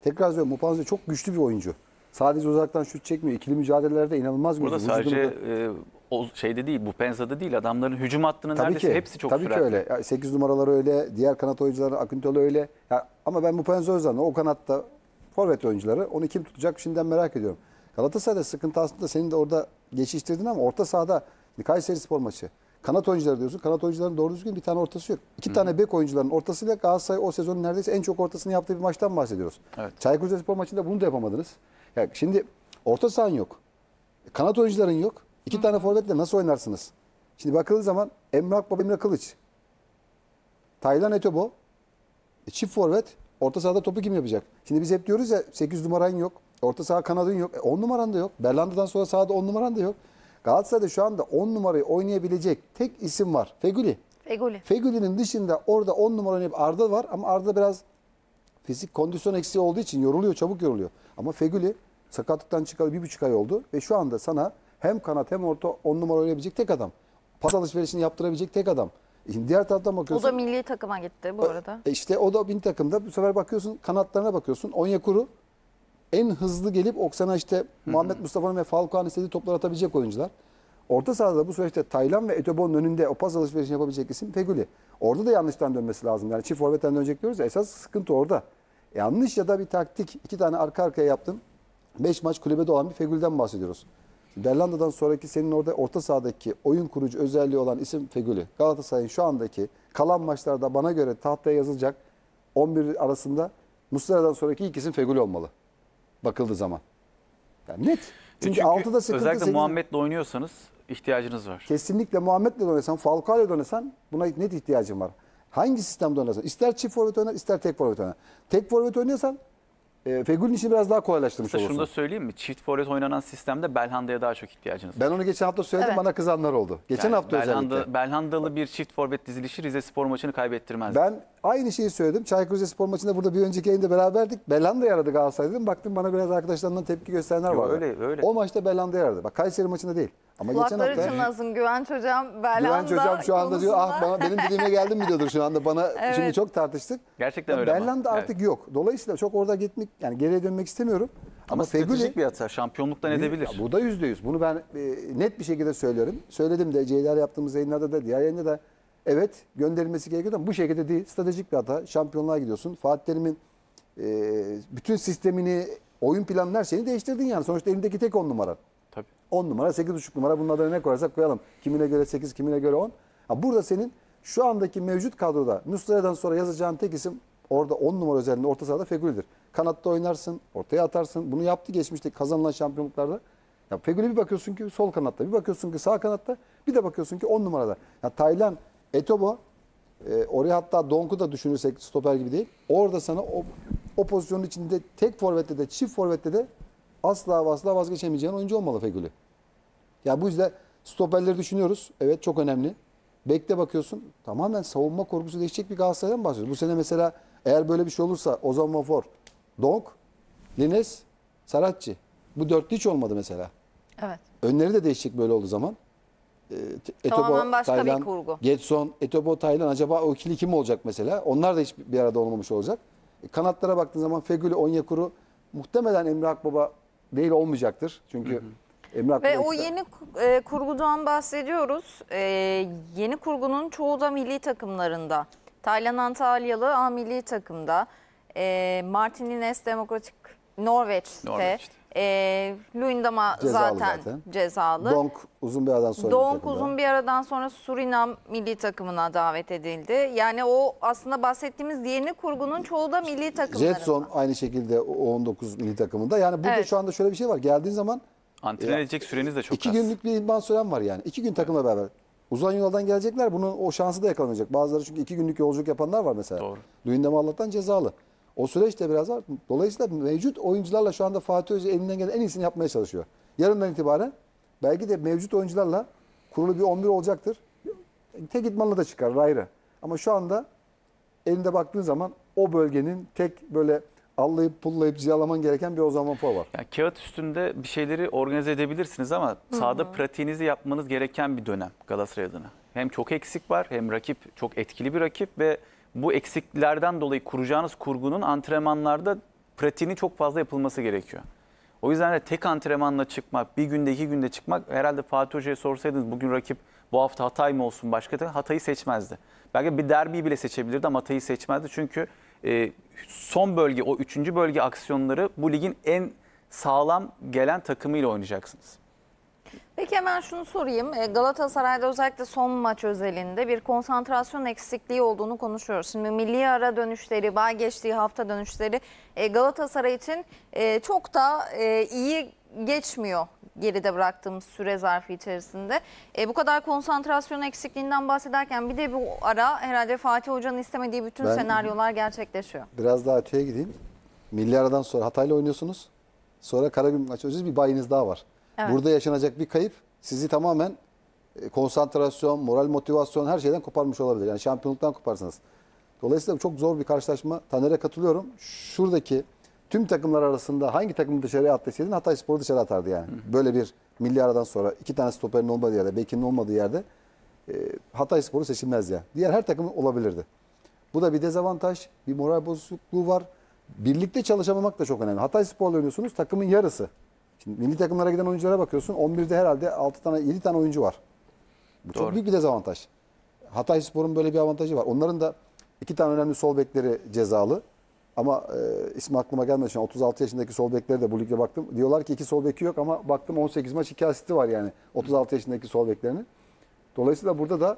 Tekrar söylüyorum Mupanze çok güçlü bir oyuncu. Sadece uzaktan şut çekmiyor. İkili mücadelelerde inanılmaz güçlü. Burada sadece e, o şeyde değil, bu Penza'da değil. Adamların hücum hattının tabii neredeyse ki, hepsi çok tabii süratli. Tabii ki öyle. Yani 8 numaralar öyle, diğer kanat oyuncuları Aküntol öyle. Yani, ama ben bu Penza o kanatta forvet oyuncuları onu kim tutacak şimdiden merak ediyorum. Galatasaray'da sıkıntı aslında senin de orada geçiştirdin ama orta sahada Kayseri spor maçı. Kanat oyuncuları diyorsun. Kanat oyuncuların doğru düzgün bir tane ortası yok. İki Hı. tane bek oyuncuların ortasıyla Galatasaray o sezonun neredeyse en çok ortasını yaptığı bir maçtan bahsediyoruz. Evet. Çaykur Rizespor maçında bunu da yapamadınız. Yani şimdi orta sahan yok. Kanat oyuncuların yok. İki Hı. tane forvetle nasıl oynarsınız? Şimdi bakıldığı zaman Emre Akbaba, Emre Kılıç. Taylan Etobo. E, çift forvet. Orta sahada topu kim yapacak? Şimdi biz hep diyoruz ya 8 numaran yok. Orta saha kanadın yok. 10 e, numaran da yok. Berlanda'dan sonra sahada 10 numaran da yok. Galatasaray'da şu anda 10 numarayı oynayabilecek tek isim var. Feguli. Feguli. Feguli'nin dışında orada 10 numara oynayıp Arda var ama Arda biraz fizik kondisyon eksiği olduğu için yoruluyor, çabuk yoruluyor. Ama Feguli sakatlıktan çıkalı bir buçuk ay oldu ve şu anda sana hem kanat hem orta 10 numara oynayabilecek tek adam. Pas alışverişini yaptırabilecek tek adam. E şimdi diğer taraftan bakıyorsun. O da milli takıma gitti bu e, arada. E işte o da bin takımda bu sefer bakıyorsun kanatlarına bakıyorsun. Onyekuru en hızlı gelip Oksana işte Hı -hı. Muhammed Mustafa'nın ve Falcao'nun istediği toplar atabilecek oyuncular. Orta sahada bu süreçte Taylan ve Etobo'nun önünde o pas alışverişini yapabilecek isim Feguli. Orada da yanlıştan dönmesi lazım. Yani çift forvetten dönecek diyoruz ya esas sıkıntı orada. Yanlış ya da bir taktik iki tane arka arkaya yaptım. Beş maç kulübede olan bir Feguli'den bahsediyoruz. Berlanda'dan sonraki senin orada orta sahadaki oyun kurucu özelliği olan isim Feguli. Galatasaray'ın şu andaki kalan maçlarda bana göre tahtaya yazılacak 11 arasında Muslera'dan sonraki ilk isim Feguli olmalı bakıldığı zaman. Yani net. E çünkü, Çünkü 6'da sıkıntı. Özellikle Muhammed'le oynuyorsanız ihtiyacınız var. Kesinlikle Muhammed'le oynasan, Falcao'yla oynasan buna net ihtiyacın var. Hangi sistemde oynasan. ister çift forvet oynar ister tek forvet oynar. Tek forvet oynuyorsan e, Fegül'ün işini biraz daha kolaylaştırmış Size olursun. Şunu da söyleyeyim mi? Çift forvet oynanan sistemde Belhanda'ya daha çok ihtiyacınız var. Ben onu geçen hafta söyledim Evet. bana kızanlar oldu. Geçen Yani hafta Belhanda, özellikle. Belhandalı bir çift forvet dizilişi Rize Spor maçını kaybettirmez. Ben aynı şeyi söyledim. Çaykur rize spor maçında burada bir önceki yayında beraberdik. Belhanda'yı aradı Galatasaray dedim. Baktım bana biraz arkadaşlarından tepki gösterenler var. öyle, öyle. O maçta Belhanda'yı aradı. Bak Kayseri maçında değil. Ama Kulakları geçen hafta, çınlasın Güvenç Hocam Belhanda Güvenç Hocam şu anda diyor ah bana benim dilime geldim mi diyordur şu anda bana evet. şimdi çok tartıştık. Gerçekten ya öyle Belhanda artık evet. yok. Dolayısıyla çok orada gitmek yani geriye dönmek istemiyorum. Ama, Ama stratejik bir hata şampiyonluktan edebilir. Ya, bu da yüzde yüz. Bunu ben e, net bir şekilde söylerim. Söyledim de Ceyler yaptığımız yayınlarda da diğer yayında da evet gönderilmesi gerekiyor ama bu şekilde değil. Stratejik bir hata. Şampiyonluğa gidiyorsun. Fatih Terim'in e, bütün sistemini, oyun planını her şeyini değiştirdin yani. Sonuçta elindeki tek on numara. 10 numara, 8,5 numara bunun adına ne koyarsak koyalım. Kimine göre 8, kimine göre 10. Ha burada senin şu andaki mevcut kadroda Muslera'dan sonra yazacağın tek isim orada 10 numara üzerinde orta sahada Fegüli'dir. Kanatta oynarsın, ortaya atarsın. Bunu yaptı geçmişte kazanılan şampiyonluklarda. Ya Fegüli bir bakıyorsun ki sol kanatta, bir bakıyorsun ki sağ kanatta, bir de bakıyorsun ki 10 numarada. Ya Taylan, Etobo, e, oraya hatta Donk'u da düşünürsek stoper gibi değil. Orada sana o, o pozisyonun içinde tek forvette de çift forvette de asla ve asla vazgeçemeyeceğin oyuncu olmalı Fegüli. Ya bu yüzden stoperleri düşünüyoruz. Evet çok önemli. Bekle bakıyorsun. Tamamen savunma korkusu değişecek bir Galatasaray'dan bahsediyoruz. Bu sene mesela eğer böyle bir şey olursa Ozan Mafor, Donk, Lines, Saratçı. Bu dörtlü hiç olmadı mesela. Evet. Önleri de değişecek böyle olduğu zaman. E, Etobo, başka Taylan, bir kurgu. Getson, Etobo, Taylan acaba o ikili kim olacak mesela? Onlar da hiç bir arada olmamış olacak. E, kanatlara baktığın zaman Fegül'ü, Onyekuru muhtemelen Emre Akbaba değil olmayacaktır. Çünkü hı Emre Ve o yeni e, kurgudan bahsediyoruz. E, yeni kurgunun çoğu da milli takımlarında. Taylan Antalyalı A milli takımda. E, Martin Ines Demokratik Norveç'te. Norveç'te. E, ee, Luyendama Cezalı zaten, zaten cezalı. Donk uzun bir aradan sonra. Donk uzun bir aradan sonra Surinam milli takımına davet edildi. Yani o aslında bahsettiğimiz yeni kurgunun çoğu da milli takımlar. Jetson aynı şekilde o 19 milli takımında. Yani burada Evet. şu anda şöyle bir şey var. Geldiğin zaman Antren edecek süreniz de çok iki az. günlük bir idman süren var yani. İki gün takımla beraber. Uzan yoldan gelecekler. bunun o şansı da yakalamayacak. Bazıları çünkü iki günlük yolculuk yapanlar var mesela. Doğru. Luyendama Allah'tan cezalı. O süreç de biraz var. Dolayısıyla mevcut oyuncularla şu anda Fatih Hoca elinden gelen en iyisini yapmaya çalışıyor. Yarından itibaren belki de mevcut oyuncularla kurulu bir 11 olacaktır. Tek idmanla da çıkar ayrı. Ama şu anda elinde baktığın zaman o bölgenin tek böyle allayıp pullayıp ziyalaman gereken bir o zaman for var. Yani kağıt üstünde bir şeyleri organize edebilirsiniz ama sahada Hı -hı. pratiğinizi yapmanız gereken bir dönem Galatasaray adına. Hem çok eksik var hem rakip çok etkili bir rakip ve bu eksiklerden dolayı kuracağınız kurgunun antrenmanlarda pratiğini çok fazla yapılması gerekiyor. O yüzden de tek antrenmanla çıkmak, bir günde iki günde çıkmak herhalde Fatih Hoca'ya sorsaydınız bugün rakip bu hafta Hatay mı olsun başka da Hatay'ı seçmezdi. Belki bir derbi bile seçebilirdi ama Hatay'ı seçmezdi. Çünkü e, son bölge o üçüncü bölge aksiyonları bu ligin en sağlam gelen takımıyla oynayacaksınız. Peki hemen şunu sorayım. E, Galatasaray'da özellikle son maç özelinde bir konsantrasyon eksikliği olduğunu konuşuyoruz. Şimdi milli ara dönüşleri, bay geçtiği hafta dönüşleri e, Galatasaray için e, çok da iyi geçmiyor geride bıraktığımız süre zarfı içerisinde. E, bu kadar konsantrasyon eksikliğinden bahsederken bir de bu ara herhalde Fatih Hoca'nın istemediği bütün ben senaryolar gerçekleşiyor. Biraz daha öteye gideyim. Milli aradan sonra Hatay'la oynuyorsunuz. Sonra Karagümrük maçı bir bayınız daha var. Evet. Burada yaşanacak bir kayıp sizi tamamen e, konsantrasyon, moral motivasyon her şeyden koparmış olabilir. Yani şampiyonluktan koparsınız. Dolayısıyla çok zor bir karşılaşma. Taner'e katılıyorum. Şuradaki tüm takımlar arasında hangi takımı dışarıya atlasaydın Hatay Spor'u dışarı atardı yani. Böyle bir milli aradan sonra iki tane stoperin olmadığı yerde, Bekin'in olmadığı yerde e, Hatay Spor'u seçilmez ya. Diğer her takım olabilirdi. Bu da bir dezavantaj, bir moral bozukluğu var. Birlikte çalışamamak da çok önemli. Hatay Spor'la oynuyorsunuz, takımın yarısı Şimdi milli takımlara giden oyunculara bakıyorsun. 11'de herhalde 6 tane 7 tane oyuncu var. Bu Doğru. çok büyük bir dezavantaj. Hatay Spor'un böyle bir avantajı var. Onların da iki tane önemli sol bekleri cezalı. Ama e, ismi aklıma gelmedi. Şimdi 36 yaşındaki sol bekleri de bu ligde baktım. Diyorlar ki iki sol beki yok ama baktım 18 maç iki asisti var yani 36 yaşındaki sol beklerinin. Dolayısıyla burada da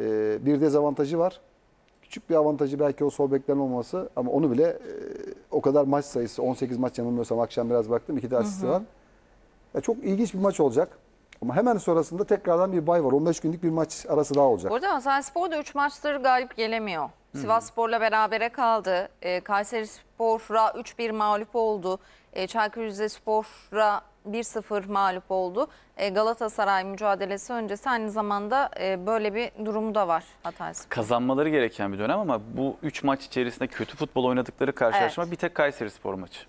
e, bir dezavantajı var. Küçük bir avantajı belki o sol beklerin olması ama onu bile e, o kadar maç sayısı 18 maç yanılmıyorsam akşam biraz baktım iki de asisti hı hı. var. Ya e, çok ilginç bir maç olacak. Ama hemen sonrasında tekrardan bir bay var. 15 günlük bir maç arası daha olacak. Burada Hasan Spor da 3 maçtır galip gelemiyor. Sivas Spor'la berabere kaldı. E, Kayseri Spor'a 3-1 mağlup oldu. E, Çaykur Rizespor'a 1-0 mağlup oldu. E, Galatasaray mücadelesi öncesi aynı zamanda e, böyle bir durumu da var Hatay Spor. Kazanmaları gereken bir dönem ama bu 3 maç içerisinde kötü futbol oynadıkları karşılaşma Evet. bir tek Kayseri Spor maçı.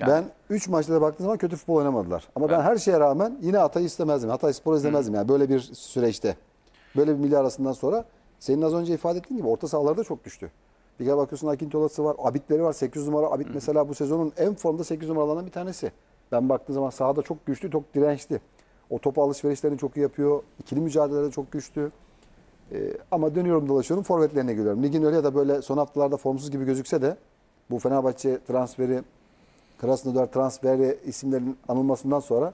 Yani. Ben 3 maçta da baktığım zaman kötü futbol oynamadılar. Ama evet. ben her şeye rağmen yine Hatay'ı istemezdim. Hatay Spor izlemezdim. Hı. Yani böyle bir süreçte. Böyle bir milli arasından sonra senin az önce ifade ettiğin gibi orta sahalarda çok düştü. Bir kere bakıyorsun Akintolası var. Abitleri var. 8 numara. Abit Hı. mesela bu sezonun en formda 8 numaralarından bir tanesi. Ben baktığım zaman sahada çok güçlü, çok dirençli. O top alışverişlerini çok iyi yapıyor. İkili mücadelede çok güçlü. Ee, ama dönüyorum dolaşıyorum forvetlerine geliyorum. Ligin öyle ya da böyle son haftalarda formsuz gibi gözükse de bu Fenerbahçe transferi Krasnodar transferi isimlerin anılmasından sonra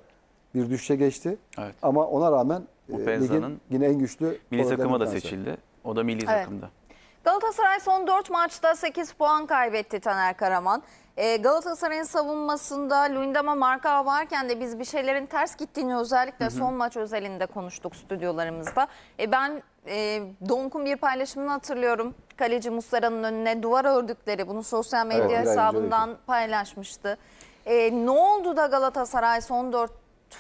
bir düşüşe geçti. Evet. Ama ona rağmen e, ligin yine en güçlü milli takıma da seçildi. O da milli evet. takımda. Galatasaray son 4 maçta 8 puan kaybetti Taner Karaman. E, Galatasaray'ın savunmasında Lundama marka varken de biz bir şeylerin ters gittiğini özellikle hı hı. son maç özelinde konuştuk stüdyolarımızda. E, ben e, Donk'un bir paylaşımını hatırlıyorum kaleci Muslera'nın önüne duvar ördükleri bunu sosyal medya Evet, biraz hesabından paylaşmıştı. Ee, ne oldu da Galatasaray son 4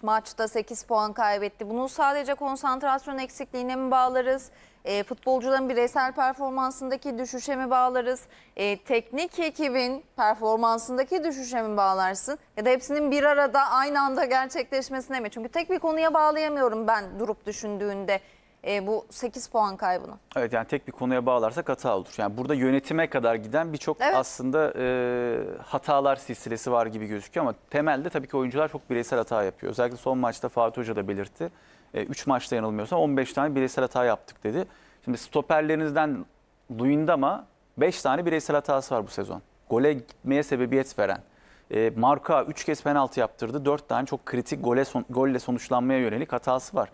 maçta 8 puan kaybetti? Bunu sadece konsantrasyon eksikliğine mi bağlarız? Ee, futbolcuların bireysel performansındaki düşüşe mi bağlarız? Ee, teknik ekibin performansındaki düşüşe mi bağlarsın? Ya da hepsinin bir arada aynı anda gerçekleşmesine mi? Çünkü tek bir konuya bağlayamıyorum ben durup düşündüğünde e, bu 8 puan kaybını. Evet yani tek bir konuya bağlarsak hata olur. Yani burada yönetime kadar giden birçok evet. aslında e, hatalar silsilesi var gibi gözüküyor ama temelde tabii ki oyuncular çok bireysel hata yapıyor. Özellikle son maçta Fatih Hoca da belirtti. 3 e, maçta yanılmıyorsam 15 tane bireysel hata yaptık dedi. Şimdi stoperlerinizden Luyendama 5 tane bireysel hatası var bu sezon. Gole gitmeye sebebiyet veren. E, Marka 3 kez penaltı yaptırdı. 4 tane çok kritik gole son, golle sonuçlanmaya yönelik hatası var.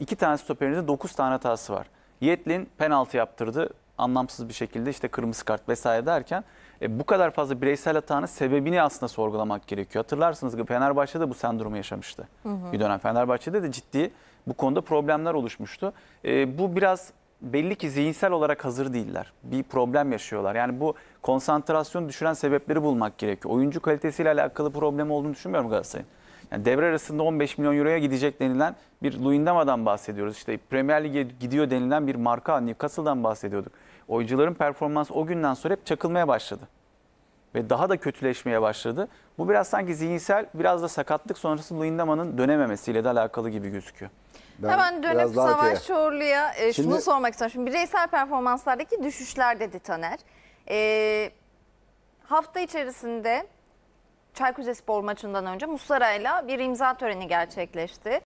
2 tane stoperinizde 9 tane hatası var. Yetlin penaltı yaptırdı. Anlamsız bir şekilde işte kırmızı kart vesaire derken e, bu kadar fazla bireysel hatanın sebebini aslında sorgulamak gerekiyor. Hatırlarsınız ki Fenerbahçe'de bu sendromu yaşamıştı. Hı hı. Bir dönem Fenerbahçe'de de ciddi bu konuda problemler oluşmuştu. E, bu biraz belli ki zihinsel olarak hazır değiller. Bir problem yaşıyorlar. Yani bu konsantrasyon düşüren sebepleri bulmak gerekiyor. Oyuncu kalitesiyle alakalı problem olduğunu düşünmüyorum Galatasaray'ın. Yani devre arasında 15 milyon euroya gidecek denilen bir Luyendama'dan bahsediyoruz. İşte Premier Lig'e gidiyor denilen bir marka Newcastle'dan bahsediyorduk. Oyuncuların performansı o günden sonra hep çakılmaya başladı. Ve daha da kötüleşmeye başladı. Bu biraz sanki zihinsel, biraz da sakatlık sonrası Luyendama'nın dönememesiyle de alakalı gibi gözüküyor. Ben Hemen dönüp biraz Savaş Çorlu'ya e, şunu Şimdi- sormak istiyorum. Şimdi bireysel performanslardaki düşüşler dedi Taner. E, hafta içerisinde Çaykur Rizespor maçından önce Muslera'yla bir imza töreni gerçekleşti.